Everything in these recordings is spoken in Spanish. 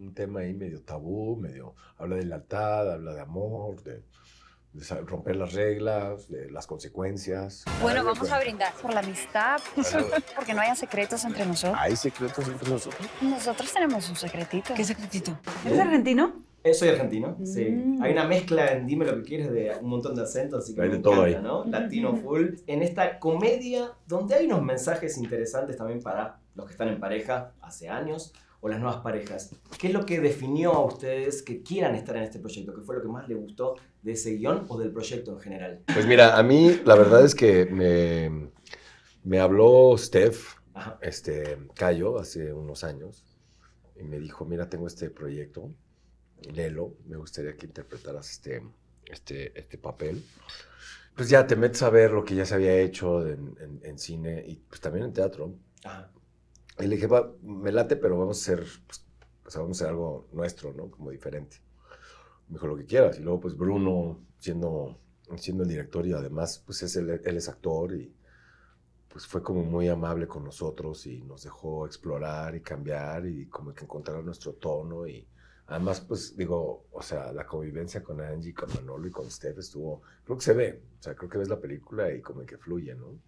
un tema ahí medio tabú, medio habla de lealtad, habla de amor, de, romper las reglas, de las consecuencias. Bueno, vamos a brindar por la amistad, porque no haya secretos entre nosotros. ¿Hay secretos entre nosotros? Nosotros tenemos un secretito. ¿Qué secretito? ¿Eres ¿Eh? argentino? Eh, soy argentino, sí. Mm. Hay una mezcla en Dime lo que quieres de un montón de acentos, así que hay de encanta, todo ahí. ¿no? Latino full. En esta comedia donde hay unos mensajes interesantes también para los que están en pareja hace años, o las nuevas parejas. ¿Qué es lo que definió a ustedes que quieran estar en este proyecto? ¿Qué fue lo que más les gustó de ese guión o del proyecto en general? Pues mira, a mí la verdad es que me, me habló Steph, este, Cayo, hace unos años, y me dijo, mira, tengo este proyecto, léelo, me gustaría que interpretaras este, este, este papel pues ya te metes a ver lo que ya se había hecho en, cine y pues también en teatro. Ajá. Y le dije, va, me late, pero vamos a hacer, pues, o sea, vamos a hacer algo nuestro, ¿no? Como diferente. Me dijo, lo que quieras. Y luego, pues, Bruno, siendo, siendo el director y además, pues, es él, él es actor y pues fue como muy amable con nosotros y nos dejó explorar y cambiar y como que encontrar nuestro tono y además pues digo, o sea, la convivencia con Angie, con Manolo y con Steph estuvo, creo que se ve, o sea, creo que ves la película y como que fluye, ¿no?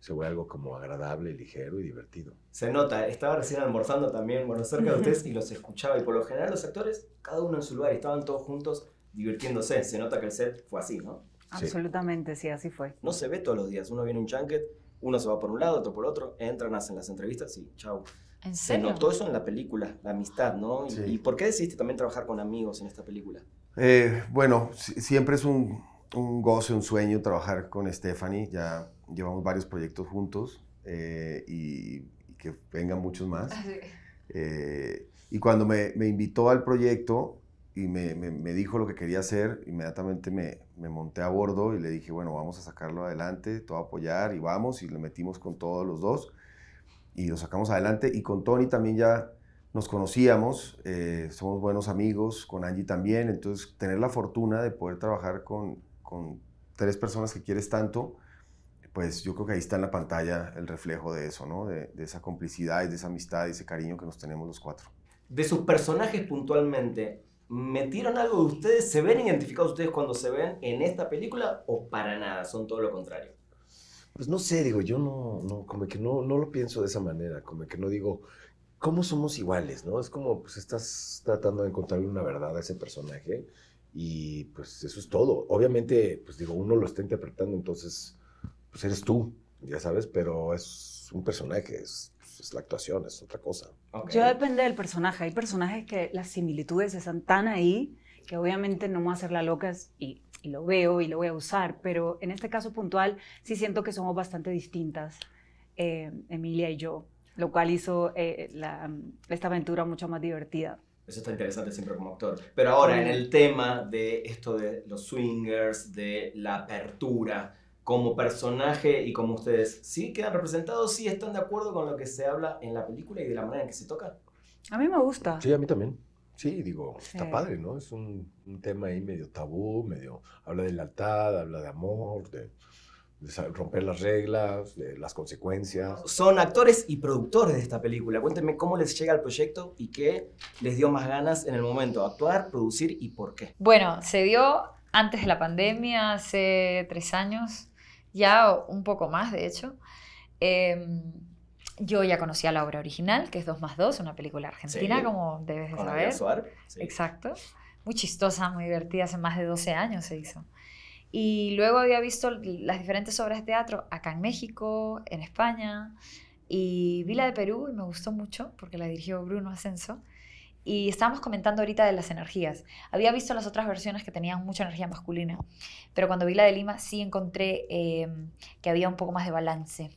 se ve algo como agradable, ligero y divertido. Se nota, estaba recién almorzando también, bueno, cerca de ustedes y los escuchaba. Y por lo general los actores, cada uno en su lugar, estaban todos juntos divirtiéndose. Se nota que el set fue así, ¿no? Absolutamente, sí, así fue. No se ve todos los días. Uno viene un chunket uno se va por un lado, otro por otro, entran, hacen las entrevistas y chau. ¿En serio? Se notó eso en la película, la amistad, ¿no? ¿Y, por qué decidiste también trabajar con amigos en esta película? Eh, bueno, siempre es un un goce, un sueño trabajar con Stephanie. Ya llevamos varios proyectos juntos eh, y, que vengan muchos más. Ah, eh, y cuando me, me, invitó al proyecto y me, me, me, dijo lo que quería hacer, inmediatamente me, monté a bordo y le dije, bueno, vamos a sacarlo adelante, todo a apoyar y vamos. Y le metimos con todos los dos y lo sacamos adelante. Y con Tony también ya nos conocíamos, eh, somos buenos amigos, con Angie también. Entonces, tener la fortuna de poder trabajar con, con tres personas que quieres tanto, pues yo creo que ahí está en la pantalla el reflejo de eso, ¿no? De, esa complicidad y de esa amistad y ese cariño que nos tenemos los cuatro. De sus personajes puntualmente, ¿metieron algo de ustedes? ¿Se ven identificados ustedes cuando se ven en esta película o para nada? Son todo lo contrario. Pues no sé, digo, yo no, no como que no, no lo pienso de esa manera, como que no digo, ¿cómo somos iguales? ¿No? Es como, pues estás tratando de encontrarle una verdad a ese personaje y pues eso es todo. Obviamente, pues digo, uno lo está interpretando, entonces, pues eres tú, ya sabes, pero es un personaje, es, la actuación, es otra cosa. Okay. Yo depende del personaje. Hay personajes que las similitudes están tan ahí que obviamente no me voy a hacer la loca y, lo veo y lo voy a usar, pero en este caso puntual sí siento que somos bastante distintas, eh, Emilia y yo, lo cual hizo eh, esta aventura mucho más divertida. Eso está interesante siempre como actor. Pero ahora, en el tema de esto de los swingers, de la apertura, como personaje y como ustedes, ¿sí quedan representados? ¿Sí están de acuerdo con lo que se habla en la película y de la manera en que se toca? A mí me gusta. Sí, a mí también. Sí, digo, está padre, ¿no? Es un, un, tema ahí medio tabú, medio... Habla de lealtad, habla de amor, de romper las reglas, las consecuencias. Son actores y productores de esta película. Cuéntenme cómo les llega el proyecto y qué les dio más ganas en el momento, actuar, producir y por qué. Bueno, se dio antes de la pandemia, hace tres años, ya un poco más de hecho. Em, yo ya conocía la obra original, que es 2 más 2, una película argentina, como debes de saber. Suárez. Exacto. Muy chistosa, muy divertida, hace más de 12 años se hizo. Y luego había visto las diferentes obras de teatro acá en México, en España, y vi la de Perú y me gustó mucho porque la dirigió Bruno Ascenso. Y estábamos comentando ahorita de las energías. Había visto las otras versiones que tenían mucha energía masculina, pero cuando vi la de Lima sí encontré em, que había un poco más de balance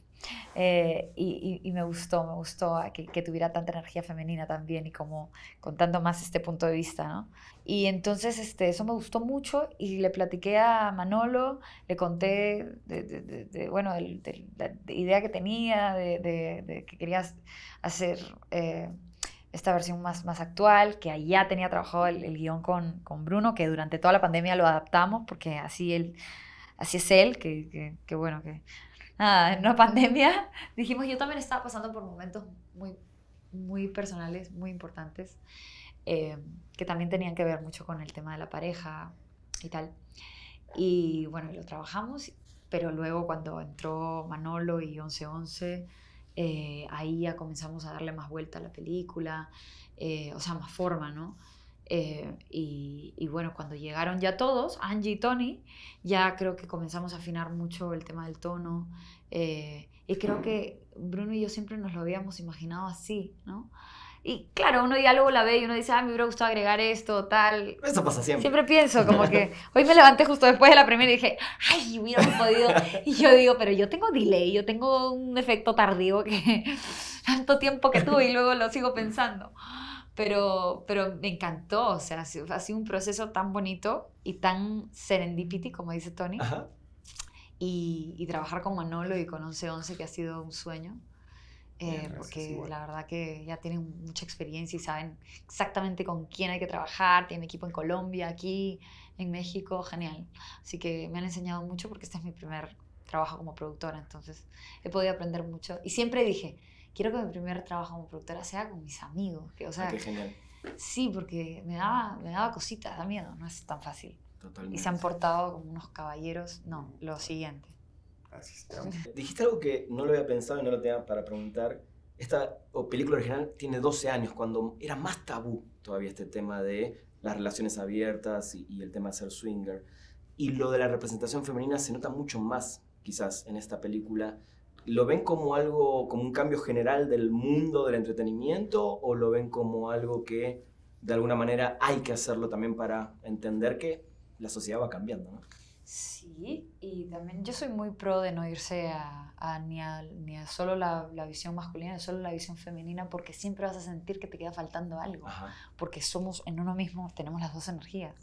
eh, y, me gustó, me gustó ah, que, que, tuviera tanta energía femenina también y como contando más este punto de vista, ¿no? Y entonces este, eso me gustó mucho y le platiqué a Manolo, le conté, de, bueno, la idea que tenía, de, que quería hacer... Eh, esta versión más, más actual, que allá tenía trabajado el, guión con, con, Bruno, que durante toda la pandemia lo adaptamos, porque así, él, así es él, que, que, que bueno, que Ah, en una pandemia, dijimos, yo también estaba pasando por momentos muy, muy personales, muy importantes, eh, que también tenían que ver mucho con el tema de la pareja y tal. Y bueno, lo trabajamos, pero luego cuando entró Manolo y 1111, eh, ahí ya comenzamos a darle más vuelta a la película, eh, o sea, más forma, ¿no? Eh, y, bueno, cuando llegaron ya todos, Angie y Tony, ya creo que comenzamos a afinar mucho el tema del tono. Eh, y creo que Bruno y yo siempre nos lo habíamos imaginado así, ¿no? Y claro, uno ya luego la ve y uno dice, ah, me hubiera gustado agregar esto, tal. Eso pasa siempre. Siempre pienso, como que hoy me levanté justo después de la primera y dije, ay, hubiera podido. Y yo digo, pero yo tengo delay, yo tengo un efecto tardío que tanto tiempo que tuve y luego lo sigo pensando pero, pero me encantó, o sea, ha sido, un proceso tan bonito y tan serendipity, como dice Tony. Y, y, trabajar con Manolo y con 1111, que ha sido un sueño, eh, porque la verdad que ya tienen mucha experiencia y saben exactamente con quién hay que trabajar, tienen equipo en Colombia, aquí, en México, genial. Así que me han enseñado mucho porque este es mi primer trabajo como productora, entonces he podido aprender mucho. Y siempre dije, quiero que mi primer trabajo como productora sea con mis amigos. Que, genial. Sí, porque me daba, me daba cositas, da miedo, no es tan fácil. Totalmente. Y se han portado como unos caballeros. No, lo siguiente. Así Dijiste algo que no lo había pensado y no lo tenía para preguntar. Esta película original tiene 12 años, cuando era más tabú todavía este tema de las relaciones abiertas y, y el tema de ser swinger. Y lo de la representación femenina se nota mucho más, quizás, en esta película ¿lo ven como algo, como un cambio general del mundo del entretenimiento o lo ven como algo que de alguna manera hay que hacerlo también para entender que la sociedad va cambiando? ¿no? Sí, y también yo soy muy pro de no irse a, ni, a, solo la, visión masculina, ni solo la visión femenina, porque siempre vas a sentir que te queda faltando algo, porque somos en uno mismo, tenemos las dos energías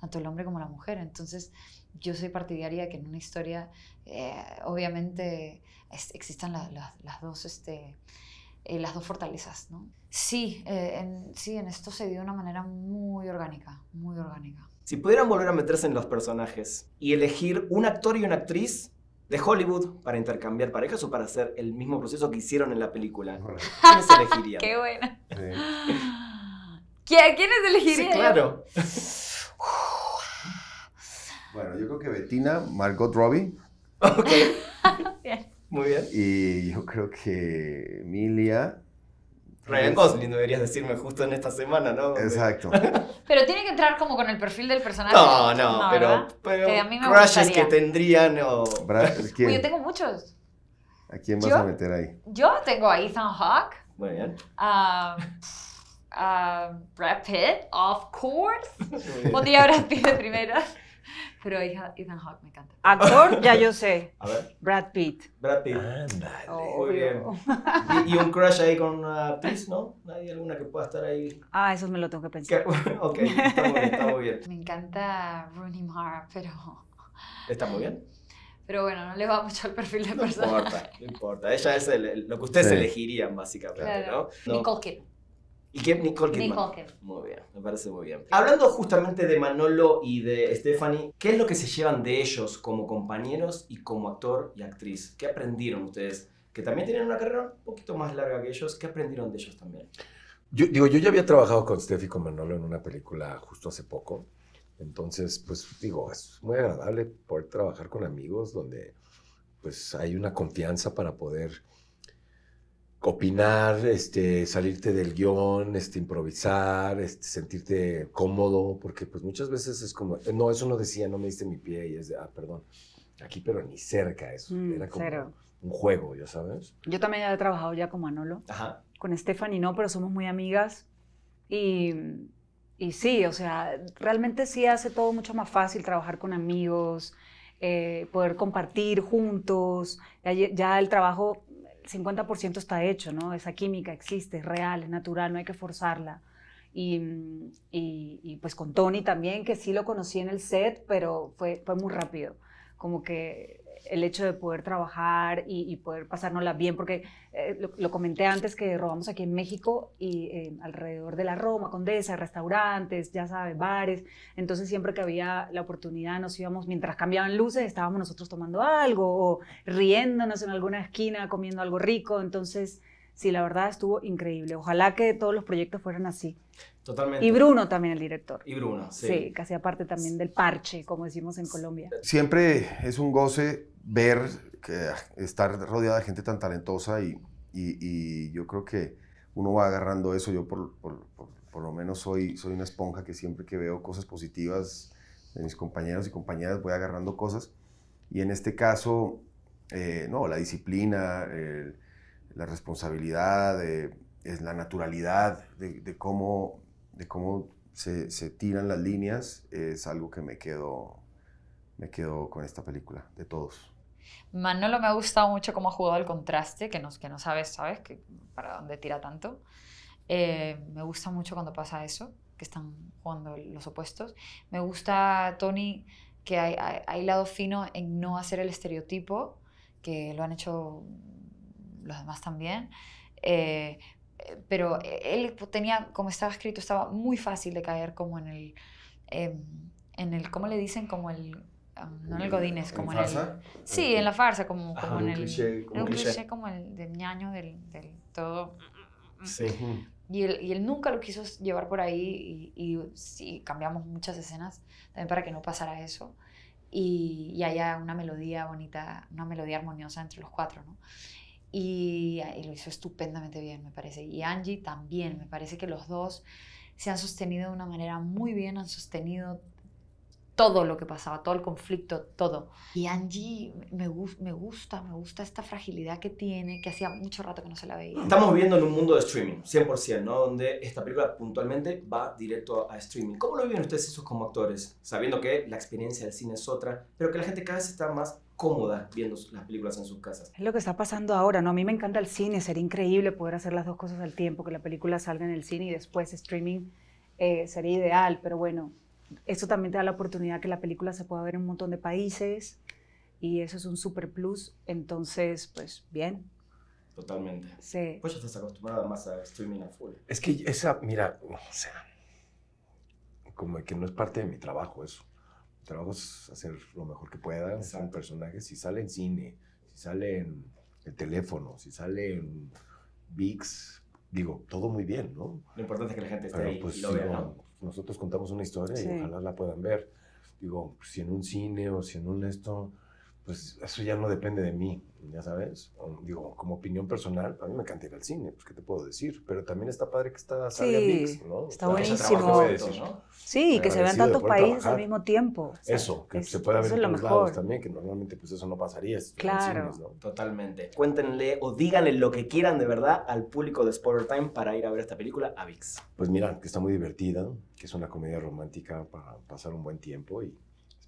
tanto el hombre como la mujer. Entonces, yo soy partidaria de que en una historia, eh, obviamente, existan las dos... Este, eh, las dos fortalezas, ¿no? Eh, sí, en, esto se dio de una manera muy orgánica, muy orgánica. Si pudieran volver a meterse en los personajes y elegir un actor y una actriz de Hollywood para intercambiar parejas o para hacer el mismo proceso que hicieron en la película, ¿quiénes elegirían? ¡Qué buena! ¿Quiénes elegirían? Sí, claro. Bueno, yo creo que Bettina, Margot Robbie. Ok. Muy bien. Y yo creo que Emilia. Ryan Gosling deberías decirme justo en esta semana, ¿no? Exacto. pero tiene que entrar como con el perfil del personaje. No, no, pero, pero que a mí me crushes gustaría. que tendrían o... Uy, yo tengo muchos. ¿A quién vas a meter ahí? Yo tengo a Ethan Hawke. Muy bien. Uh, Brad Pitt, of course. Pondría a Brad Pitt primera. Pero Ethan Hawke me encanta. Actor, ya yo sé. A ver. Brad Pitt. Brad Pitt. Ándale. Muy bien. Y, un crush ahí con una actriz, ¿no? ¿Nadie alguna que pueda estar ahí? Ah, eso me lo tengo que pensar. ¿Qué? ok, está muy bien, Me encanta Rooney Mara, pero... Está muy bien. Pero bueno, no le va mucho al perfil de persona. No importa, no importa. Ella es el, lo que ustedes elegirían, básicamente, ¿no? Nicole Kidman. Y qué? Nicole Kidman. Nicole Muy bien, me parece muy bien. Hablando justamente de Manolo y de Stephanie, ¿qué es lo que se llevan de ellos como compañeros y como actor y actriz? ¿Qué aprendieron ustedes? Que también tienen una carrera un poquito más larga que ellos. ¿Qué aprendieron de ellos también? Yo, digo, yo ya había trabajado con Steph y con Manolo en una película justo hace poco. Entonces, pues digo, es muy agradable poder trabajar con amigos donde pues hay una confianza para poder opinar, este, salirte del guión, este, improvisar, este, sentirte cómodo, porque pues muchas veces es como, eh, no, eso no decía, no me diste mi pie y es de, ah, perdón, aquí pero ni cerca eso, mm, era como un juego, ya sabes. Yo también ya he trabajado ya como anolo, con Stephanie no, pero somos muy amigas y, sí, o sea, realmente sí hace todo mucho más fácil trabajar con amigos, eh, poder compartir juntos, ya el trabajo 50% está hecho, ¿no? Esa química existe, es real, es natural, no hay que forzarla. Y, y, pues con Tony también, que sí lo conocí en el set, pero fue, fue muy rápido como que el hecho de poder trabajar y, poder pasárnosla bien, porque eh, lo, comenté antes que robamos aquí en México y eh, alrededor de la Roma, Condesa, restaurantes, ya sabes, bares, entonces siempre que había la oportunidad nos íbamos, mientras cambiaban luces, estábamos nosotros tomando algo o riéndonos en alguna esquina, comiendo algo rico, entonces sí, la verdad estuvo increíble. Ojalá que todos los proyectos fueran así. Totalmente. Y Bruno también, el director. Y Bruno, sí. Sí, que hacía parte también del parche, como decimos en Colombia. Siempre es un goce ver ah, estar rodeada de gente tan talentosa y, yo creo que uno va agarrando eso. Yo por, lo menos soy, soy una esponja que siempre que veo cosas positivas de mis compañeros y compañeras voy agarrando cosas. Y en este caso, eh, no, la disciplina, el la responsabilidad, de, es la naturalidad de, cómo, de cómo se, tiran las líneas, es algo que me quedo, me quedo con esta película, de todos. Manolo me ha gustado mucho cómo ha jugado el contraste, que no, que no sabes, ¿sabes? Que para dónde tira tanto. Eh, me gusta mucho cuando pasa eso, que están jugando los opuestos. Me gusta, Tony, que hay, hay lado fino en no hacer el estereotipo, que lo han hecho los demás también. Eh, pero él tenía, como estaba escrito, estaba muy fácil de caer como en el, em, en el ¿cómo le dicen? Como el, um, no en el Godínez, como en, en el... Sí, en la farsa, como, como en el... un cliché. como el del ñaño, del, todo... Sí. Y él, y él, nunca lo quiso llevar por ahí y, y, cambiamos muchas escenas también para que no pasara eso y, y haya una melodía bonita, una melodía armoniosa entre los cuatro, ¿no? y, lo hizo estupendamente bien, me parece. Y Angie también, me parece que los dos se han sostenido de una manera muy bien, han sostenido todo lo que pasaba, todo el conflicto, todo. Y Angie me, me gusta, me gusta esta fragilidad que tiene, que hacía mucho rato que no se la veía. Estamos viviendo en un mundo de streaming, 100%, ¿no? Donde esta película puntualmente va directo a streaming. ¿Cómo lo viven ustedes esos como actores? Sabiendo que la experiencia del cine es otra, pero que la gente cada vez está más cómoda viendo las películas en sus casas. Es lo que está pasando ahora, ¿no? A mí me encanta el cine, sería increíble poder hacer las dos cosas al tiempo, que la película salga en el cine y después streaming eh, sería ideal, pero bueno, eso también te da la oportunidad que la película se pueda ver en un montón de países y eso es un super plus, entonces, pues bien. Totalmente. Sí. Pues ya estás acostumbrada más a streaming a full. Es que esa, mira, o sea, como que no es parte de mi trabajo eso trabajo hacer lo mejor que pueda, son personajes, si sale en cine, si sale en el teléfono, si sale en VIX, digo, todo muy bien, ¿no? Lo importante es que la gente esté ahí pues, y lo Nosotros contamos una historia y ojalá la puedan ver. Digo, si en un cine o si en un esto pues eso ya no depende de mí, ya sabes. Digo, como opinión personal, a mí me encanta el cine, pues qué te puedo decir. Pero también está padre que está Saga sí, ¿no? Está buenísimo. Sí, que se vean tantos países al mismo tiempo. eso, que se pueda ver en todos lados también, que normalmente pues eso no pasaría. en claro. Cines, ¿no? Totalmente. Cuéntenle o díganle lo que quieran de verdad al público de Spoiler Time para ir a ver esta película a VIX. Pues mira, que está muy divertida, que es una comedia romántica para pasar un buen tiempo y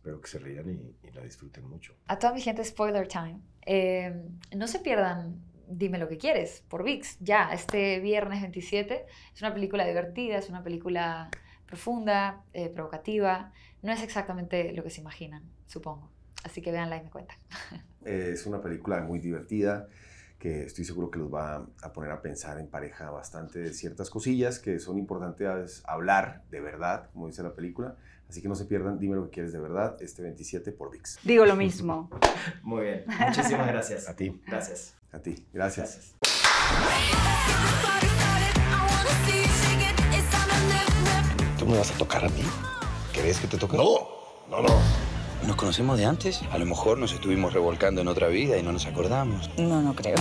espero que se rían y, la disfruten mucho. A toda mi gente, spoiler time. Em, no se pierdan Dime lo que quieres por VIX, ya, este viernes 27. Es una película divertida, es una película profunda, eh, provocativa. No es exactamente lo que se imaginan, supongo. Así que véanla y me cuentan. es una película muy divertida que estoy seguro que los va a poner a pensar en pareja bastante de ciertas cosillas que son importantes hablar de verdad, como dice la película. Así que no se pierdan, dime lo que quieres de verdad, este 27 por VIX. Digo lo mismo. Muy bien, muchísimas gracias. A ti. Gracias. A ti, gracias. ¿Tú me vas a tocar a mí? ¿Querés que te toque? No, no, no. ¿Nos conocemos de antes? A lo mejor nos estuvimos revolcando en otra vida y no nos acordamos. No, no creo.